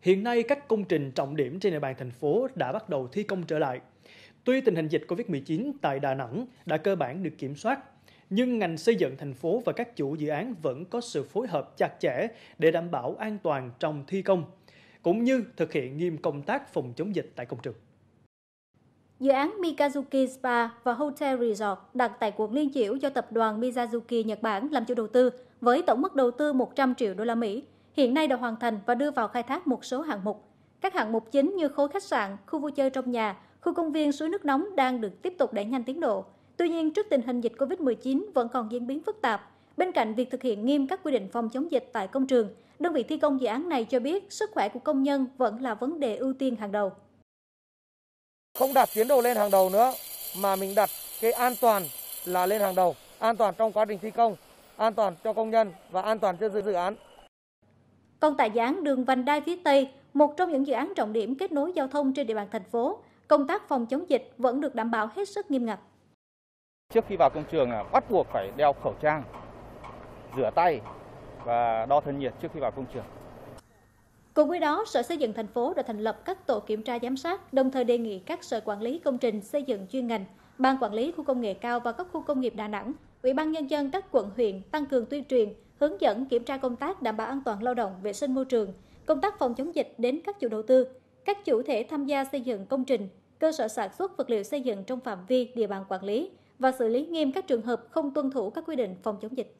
Hiện nay, các công trình trọng điểm trên địa bàn thành phố đã bắt đầu thi công trở lại. Tuy tình hình dịch COVID-19 tại Đà Nẵng đã cơ bản được kiểm soát, nhưng ngành xây dựng thành phố và các chủ dự án vẫn có sự phối hợp chặt chẽ để đảm bảo an toàn trong thi công, cũng như thực hiện nghiêm công tác phòng chống dịch tại công trường. Dự án Mikazuki Spa và Hotel Resort đặt tại quận Liên Chiểu do tập đoàn Mizuzuki Nhật Bản làm chủ đầu tư với tổng mức đầu tư 100 triệu đô la Mỹ Hiện nay đã hoàn thành và đưa vào khai thác một số hạng mục. Các hạng mục chính như khối khách sạn, khu vui chơi trong nhà, khu công viên suối nước nóng đang được tiếp tục đẩy nhanh tiến độ. Tuy nhiên, trước tình hình dịch COVID-19 vẫn còn diễn biến phức tạp, bên cạnh việc thực hiện nghiêm các quy định phòng chống dịch tại công trường, đơn vị thi công dự án này cho biết sức khỏe của công nhân vẫn là vấn đề ưu tiên hàng đầu. Không đặt tiến độ lên hàng đầu nữa, mà mình đặt cái an toàn là lên hàng đầu, an toàn trong quá trình thi công, an toàn cho công nhân và an toàn cho dự án. Còn tại dự án đường vành đai phía Tây, một trong những dự án trọng điểm kết nối giao thông trên địa bàn thành phố, công tác phòng chống dịch vẫn được đảm bảo hết sức nghiêm ngặt. Trước khi vào công trường à, bắt buộc phải đeo khẩu trang, rửa tay và đo thân nhiệt trước khi vào công trường. Cùng với đó, Sở Xây dựng thành phố đã thành lập các tổ kiểm tra giám sát, đồng thời đề nghị các sở quản lý công trình xây dựng chuyên ngành, ban quản lý khu công nghệ cao và các khu công nghiệp Đà Nẵng, Ủy ban nhân dân các quận huyện tăng cường tuyên truyền, hướng dẫn kiểm tra công tác đảm bảo an toàn lao động, vệ sinh môi trường, công tác phòng chống dịch đến các chủ đầu tư, các chủ thể tham gia xây dựng công trình, cơ sở sản xuất vật liệu xây dựng trong phạm vi địa bàn quản lý và xử lý nghiêm các trường hợp không tuân thủ các quy định phòng chống dịch.